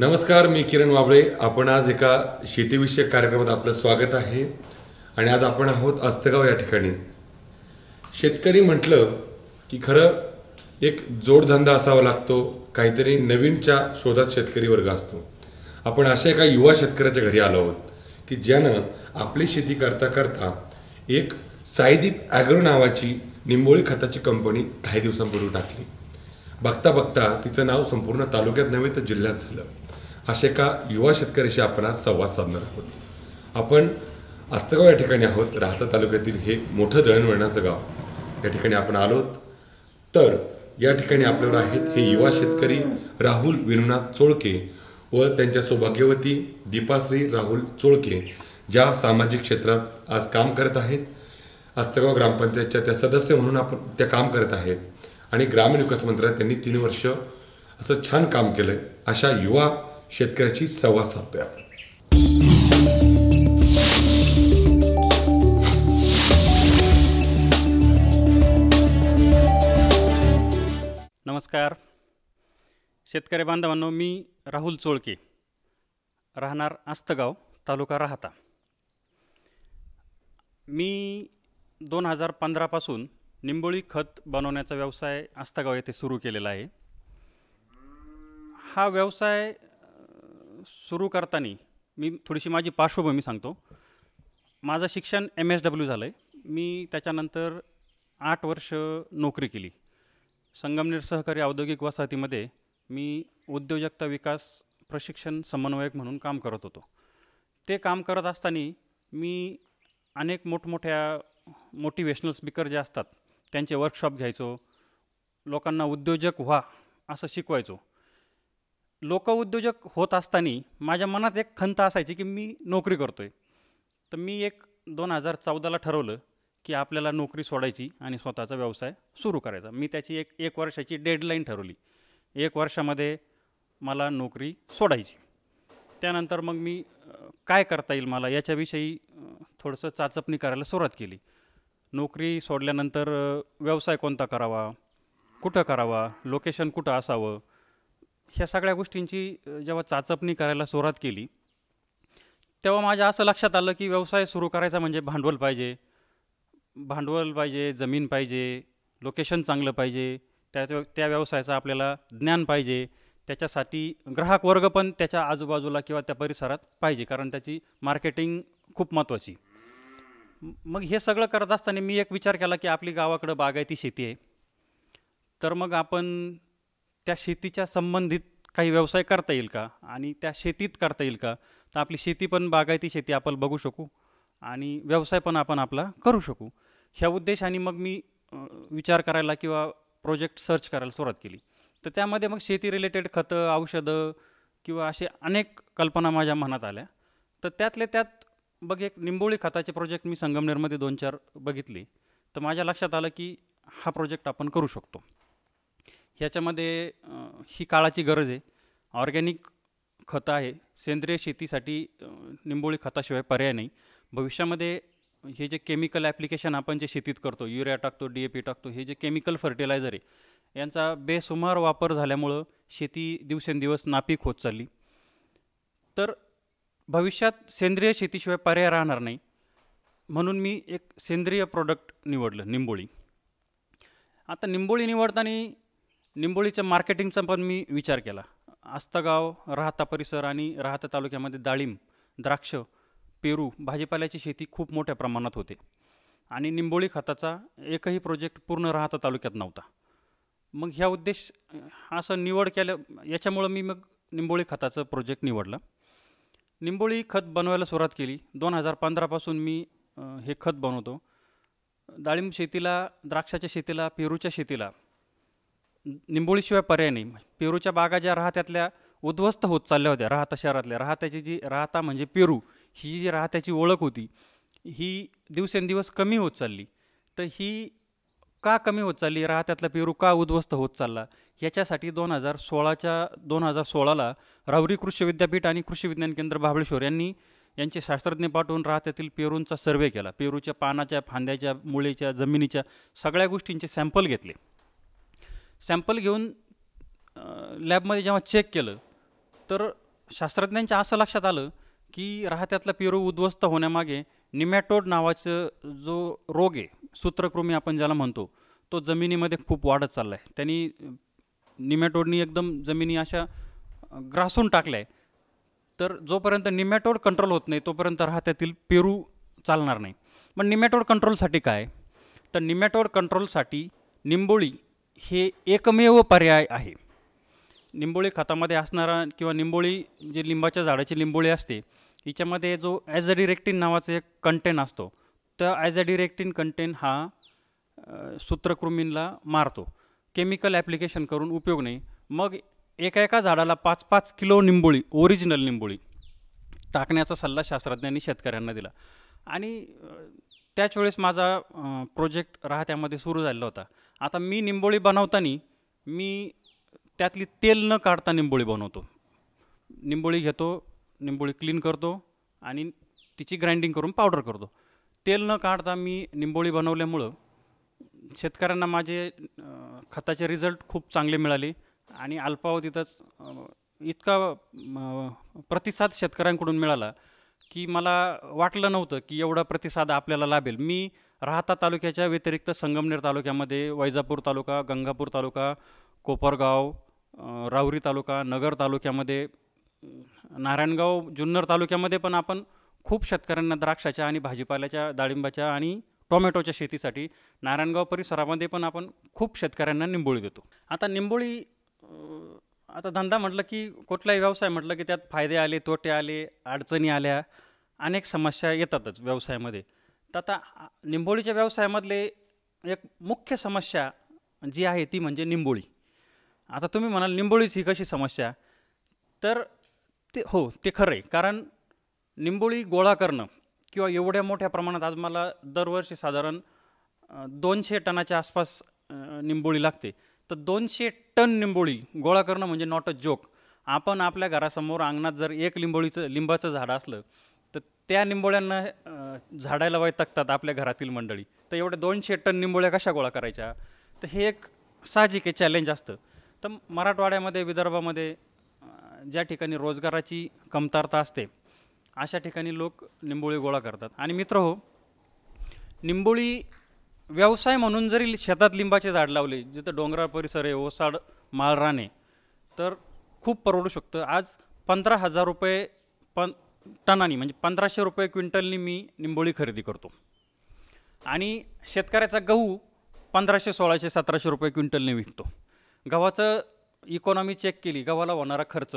नमस्कार मी किरण वाबळे आपण आज एका शेतीविषयक कार्यक्रमात आपलं स्वागत आहे आणि आज आपण आहोत अस्तगाव या ठिकाणी शेतकरी म्हटलं की खरं एक जोडधंदा असावा लागतो काहीतरी नवीनच्या शोधात शेतकरी वर्ग असतो आपण अशा एका युवा शेतकऱ्याच्या घरी आलो आहोत की ज्यानं आपली शेती करता करता एक साईदीप ॲग्रो नावाची निंबोळी खताची कंपनी काही दिवसांपूर्वी टाकली बघता बघता तिचं नाव संपूर्ण तालुक्यात नव्हे तर जिल्ह्यात झालं असे एका युवा शेतकऱ्याशी आपण आज संवाद साधणार आहोत आपण आस्तगाव या ठिकाणी आहोत राहता तालुक्यातील हे मोठं दळणवळणाचं गाव या ठिकाणी आपण आलोत तर या ठिकाणी आपल्यावर आहेत हे युवा शेतकरी राहुल विनुनाथ चोळके व त्यांच्या सौभाग्यवती दीपाश्री राहुल चोळके ज्या सामाजिक क्षेत्रात आज काम करत आहेत आस्तगाव ग्रामपंचायतच्या त्या सदस्य म्हणून आपण त्या काम करत आहेत आणि ग्रामीण विकास मंत्रालयात त्यांनी तीन वर्ष असं छान काम केलं अशा युवा शेतकऱ्याची संवाद साधतोय आपण नमस्कार शेतकरी बांधवांनो मी राहुल चोळके राहणार आस्तगाव तालुका राहता मी दोन हजार पंधरापासून निंबोळी खत बनवण्याचा व्यवसाय आस्तगाव येथे सुरू केलेला आहे हा व्यवसाय सुरू करताना मी थोडीशी माझी पार्श्वभूमी सांगतो माझं शिक्षण एम एस डब्ल्यू झालं आहे मी त्याच्यानंतर आठ वर्ष नोकरी केली संगमनेर सहकारी औद्योगिक वसाहतीमध्ये मी उद्योजकता विकास प्रशिक्षण समन्वयक म्हणून काम करत होतो ते काम करत असताना मी अनेक मोठमोठ्या मोटिवेशनल स्पीकर जे असतात त्यांचे वर्कशॉप घ्यायचो लोकांना उद्योजक व्हा असं शिकवायचो लोकउद्योजक होत असताना माझ्या मनात एक खंत असायची की मी नोकरी करतो आहे तर मी एक दोन हजार चौदाला ठरवलं की आपल्याला नोकरी सोडायची आणि स्वतःचा व्यवसाय सुरू करायचा मी त्याची एक एक वर्षाची डेडलाईन ठरवली एक वर्षामध्ये मला नोकरी सोडायची त्यानंतर मग मी काय करता येईल मला याच्याविषयी थोडंसं चाचपणी करायला सुरुवात केली नोकरी सोडल्यानंतर व्यवसाय कोणता करावा कुठं करावा लोकेशन कुठं असावं ह्या सगळ्या गोष्टींची जेव्हा चाचपणी करायला सुरुवात केली तेव्हा माझ्या असं लक्षात आलं की व्यवसाय सुरू करायचा म्हणजे भांडवल पाहिजे भांडवल पाहिजे जमीन पाहिजे लोकेशन चांगलं पाहिजे त्या त्या व्यवसायाचं आपल्याला ज्ञान पाहिजे त्याच्यासाठी ग्राहक वर्ग पण त्याच्या आजूबाजूला किंवा त्या परिसरात पाहिजे कारण त्याची मार्केटिंग खूप महत्त्वाची मग हे सगळं करत असताना मी एक विचार केला की आपली गावाकडं बागायती शेती आहे तर मग आपण त्या शेतीच्या संबंधित काही व्यवसाय करता येईल का आणि त्या शेतीत करता येईल का तर आपली शेती पण बागायती शेती आपण बघू शकू आणि व्यवसाय पण आपण आपला करू शकू ह्या उद्देशाने मग मी विचार करायला किंवा प्रोजेक्ट सर्च करायला सुरुवात केली तर त्यामध्ये मग शेती रिलेटेड खतं औषधं किंवा असे अनेक कल्पना माझ्या मनात आल्या तर त्यातले त्यात बघ एक निंबोळी खताचे प्रोजेक्ट मी संगमनेरमध्ये दोन चार बघितले तर माझ्या लक्षात आलं की हा प्रोजेक्ट आपण करू शकतो ह्याच्यामध्ये ही काळाची गरज आहे ऑर्गॅनिक खतं आहे सेंद्रिय शेतीसाठी निंबोळी खताशिवाय पर्याय नाही भविष्यामध्ये हे जे केमिकल ॲप्लिकेशन आपण जे शेतीत करतो युरिया टाकतो डी ए पी टाकतो हे जे केमिकल फर्टिलायझर आहे यांचा बेसुमार वापर झाल्यामुळं शेती दिवसेंदिवस नापीक होत चालली तर भविष्यात सेंद्रिय शेतीशिवाय पर्याय राहणार नाही म्हणून मी एक सेंद्रिय प्रोडक्ट निवडलं निंबोळी आता निंबोळी निवडताना निंबोळीच्या मार्केटिंगचा पण मी विचार केला आस्तागाव राहता परिसर आणि राहता तालुक्यामध्ये डाळिंब द्राक्ष पेरू भाजीपाल्याची शेती खूप मोठ्या प्रमाणात होते आणि निंबोळी खताचा एकही प्रोजेक्ट पूर्ण राहता तालुक्यात नव्हता मग ह्या उद्देश असं निवड केल्या याच्यामुळं मी मग निंबोळी खताचं प्रोजेक्ट निवडलं निंबोळी खत बनवायला सुरुवात केली दोन हजार पंधरापासून मी हे खत बनवतो डाळिंब शेतीला द्राक्षाच्या शेतीला पेरूच्या शेतीला निंबोळीशिवाय पर्याय नाही पेरूच्या बागा ज्या राहत्यातल्या उद्ध्वस्त होत चालल्या होत्या राहता शहरातल्या राहत्याची जी राहता म्हणजे पेरू ही जी राहत्याची ओळख होती ही दिवसेंदिवस कमी होत चालली तर ही का कमी होत चालली राहत्यातला पेरू का उद्ध्वस्त होत चालला याच्यासाठी दोन हजार सोळाच्या दोन हजार सोळाला रावरी कृषी विद्यापीठ आणि कृषी विज्ञान केंद्र भाबळेश्वर यांनी यांचे शास्त्रज्ञ पाठवून राहत्यातील पेरूंचा सर्वे केला पेरूच्या पानाच्या फांद्याच्या मुळेच्या जमिनीच्या सगळ्या गोष्टींचे सॅम्पल घेतले सॅम्पल घेऊन लॅबमध्ये जेव्हा चेक केलं तर शास्त्रज्ञांच्या असं लक्षात आलं की राहत्यातला पेरू उद्ध्वस्त होण्यामागे निमॅटोड नावाचं जो रोग आहे सूत्रकृमी आपण ज्याला म्हणतो तो जमिनीमध्ये खूप वाढत चालला आहे त्यांनी निमॅटोडनी एकदम जमिनी अशा ग्रासून टाकल्या आहे तर जोपर्यंत निमॅटोड कंट्रोल होत नाही तोपर्यंत राहत्यातील पेरू चालणार नाही मग निमॅटोड कंट्रोलसाठी काय तर निमॅटोड कंट्रोलसाठी निंबोळी हे एकमेव पर्याय आहे निंबोळी खतामध्ये असणारा किंवा निंबोळी जे लिंबाच्या झाडाची लिंबोळी असते हिच्यामध्ये जो ॲज अ डिरेक्टिन नावाचा एक कंटेन असतो तर ॲज अ डिरेक्टिन कंटेन हा सूत्रकृमींला मारतो केमिकल ॲप्लिकेशन करून उपयोग नाही मग एका एका झाडाला पाच पाच किलो निंबोळी ओरिजिनल निंबोळी टाकण्याचा सल्ला शास्त्रज्ञांनी शेतकऱ्यांना दिला आणि त्याच वेळेस माझा प्रोजेक्ट राहत्यामध्ये सुरू झालेला होता आता मी निंबोळी बनवताना मी त्यातली तेल न काढता निंबोळी बनवतो निंबोळी घेतो निंबोळी क्लीन करतो आणि तिची ग्राइंडिंग करून पावडर करतो तेल न काढता मी निंबोळी बनवल्यामुळं शेतकऱ्यांना माझे खताचे रिझल्ट खूप चांगले मिळाले आणि अल्पावधीतच इतका प्रतिसाद शेतकऱ्यांकडून मिळाला की मला वाटलं नव्हतं की एवढा प्रतिसाद आपल्याला लाभेल मी राहता तालुक्याच्या व्यतिरिक्त संगमनेर तालुक्यामध्ये वैजापूर तालुका गंगापूर तालुका कोपरगाव राहुरी तालुका नगर तालुक्यामध्ये नारायणगाव जुन्नर तालुक्यामध्ये पण आपण खूप शेतकऱ्यांना द्राक्षाच्या आणि भाजीपाल्याच्या डाळिंबाच्या आणि टोमॅटोच्या शेतीसाठी नारायणगाव परिसरामध्ये पण आपण खूप शेतकऱ्यांना निंबोळी देतो आता निंबोळी आता धंदा म्हटलं की कुठलाही व्यवसाय म्हटलं की त्यात फायदे आले तोटे आले अडचणी आल्या अनेक समस्या येतातच व्यवसायामध्ये तर आता निंबोळीच्या व्यवसायामधले एक मुख्य समस्या जी आहे ती म्हणजे निंबोळी आता तुम्ही म्हणाल निंबोळीच ही कशी समस्या तर ते हो ते खरं आहे कारण निंबोळी गोळा करणं किंवा एवढ्या मोठ्या प्रमाणात आज मला दरवर्षी साधारण दोनशे टनाच्या आसपास निंबोळी लागते तर दोनशे टन निंबोळी गोळा करणं म्हणजे नॉट अ जोक आपण आपल्या घरासमोर अंगणात जर एक लिंबोळीचं लिंबाचं झाड असलं तर त्या निंबोळ्यांना झाडायला तकतात आपल्या घरातील मंडळी तर एवढ्या दोनशे टन निंबोळ्या कशा गोळा करायच्या तर हे एक साहजिक आहे चॅलेंज असतं तर मराठवाड्यामध्ये विदर्भामध्ये ज्या ठिकाणी रोजगाराची कमतरता असते अशा ठिकाणी लोक निंबोळी गोळा करतात आणि मित्र हो निंबोळी व्यवसाय म्हणून जरी शेतात लिंबाचे झाड लावले जिथं डोंगराळ परिसर आहे ओसाड मालराने तर खूप परवडू शकतं आज पंधरा हजार रुपये पण टनानी म्हणजे पंधराशे रुपये क्विंटलनी मी निंबोळी खरेदी करतो आणि शेतकऱ्याचा गहू पंधराशे सोळाशे सतराशे रुपये क्विंटलने विकतो गव्हाचं इकॉनॉमी चेक केली गव्हाला होणारा खर्च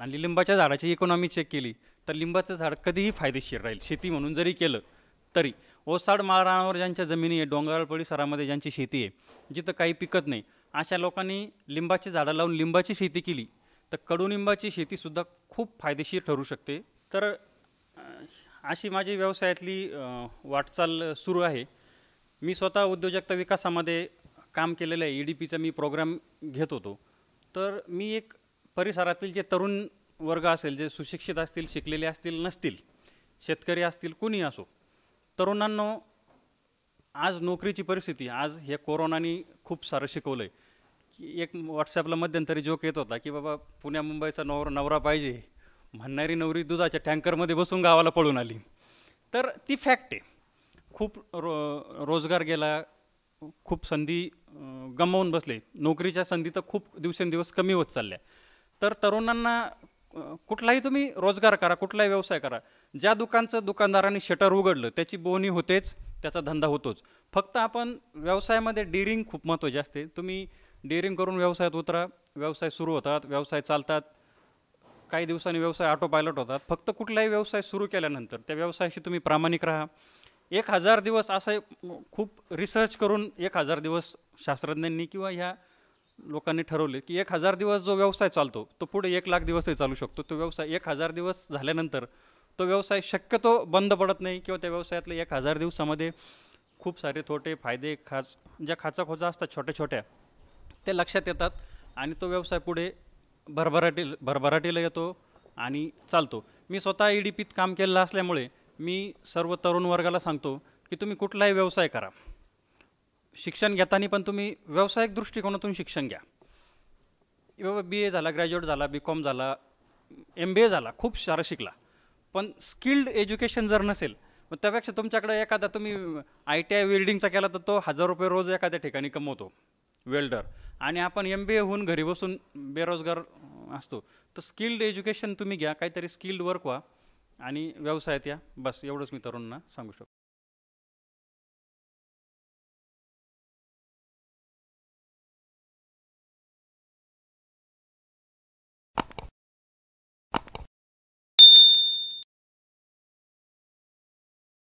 आणि लिंबाच्या झाडाची इकॉनॉमी चेक केली तर लिंबाचं झाड कधीही फायदेशीर राहील शेती म्हणून जरी केलं तरी ओसाड मारणावर ज्यांच्या जमिनी आहे डोंगराळ परिसरामध्ये ज्यांची शेती आहे जिथं काही पिकत नाही अशा लोकांनी लिंबाची झाडं लावून लिंबाची शेती केली तर कडुनिंबाची शेतीसुद्धा खूप फायदेशीर ठरू शकते तर अशी माझी व्यवसायातली वाटचाल सुरू आहे मी स्वतः उद्योजकता विकासामध्ये काम केलेलं आहे ई e डी पीचा मी प्रोग्राम घेत होतो तर मी एक परिसरातील जे तरुण वर्ग असेल जे सुशिक्षित असतील शिकलेले असतील नसतील शेतकरी असतील कुणी असो तरुणांनो आज नोकरीची परिस्थिती आज हे कोरोनानी खूप सारं शिकवलं आहे की एक व्हॉट्सॲपला मध्यंतरी जोक येत होता की बाबा पुण्या मुंबईचा नवर नवरा पाहिजे म्हणणारी नवरी दुधाच्या टँकरमध्ये बसून गावाला पळून आली तर ती फॅक्ट आहे खूप रो रोजगार गेला खूप संधी गमावून बसले नोकरीच्या संधी तर खूप दिवसेंदिवस कमी होत चालल्या तर तरुणांना कुठलाही तुम्ही रोजगार करा कुठलाही व्यवसाय करा ज्या दुकानचं दुकानदारांनी शटर उघडलं त्याची बोहणी होतेच त्याचा धंदा होतोच फक्त आपण व्यवसायामध्ये डिरिंग खूप महत्त्वाची असते तुम्ही डिरिंग करून व्यवसायात उतरा व्यवसाय सुरू होतात व्यवसाय चालतात काही दिवसांनी व्यवसाय ऑटो पायलट होतात फक्त कुठलाही व्यवसाय सुरू केल्यानंतर त्या व्यवसायाशी तुम्ही प्रामाणिक राहा एक हजार दिवस असं खूप रिसर्च करून एक हजार दिवस शास्त्रज्ञांनी किंवा ह्या लोकांनी ठरवले की एक हजार दिवस जो व्यवसाय चालतो तो पुढे एक लाख दिवसही चालू शकतो तो व्यवसाय एक हजार दिवस झाल्यानंतर तो व्यवसाय शक्यतो बंद पडत नाही किंवा त्या व्यवसायातले एक हजार दिवसामध्ये खूप सारे थोटे फायदे खाच ज्या खाचाखोचा असतात छोट्या छोट्या ते लक्षात येतात आणि तो व्यवसाय पुढे भरभराटी भरभराटीला येतो आणि चालतो मी स्वतः ई डी पीत काम केलेलं असल्यामुळे मी सर्व तरुण वर्गाला सांगतो की तुम्ही कुठलाही व्यवसाय करा शिक्षण घेताना पण तुम्ही व्यावसायिक दृष्टिकोनातून शिक्षण घ्या बाबा बी ए झाला ग्रॅज्युएट झाला बी कॉम झाला एम बी ए झाला खूप सारं शिकला पण स्किल्ड एज्युकेशन जर नसेल मग त्यापेक्षा तुमच्याकडे एखादा तुम्ही आय टी आय वेल्डिंगचा केला तर तो हजार रुपये रोज एखाद्या ठिकाणी कमवतो वेल्डर आणि आपण एम बी ए होऊन घरी बसून बेरोजगार असतो तर स्किल्ड एज्युकेशन तुम्ही घ्या काहीतरी स्किल्ड वर्क व्हा आणि व्यवसायात या बस एवढंच मी तरुणांना सांगू शकतो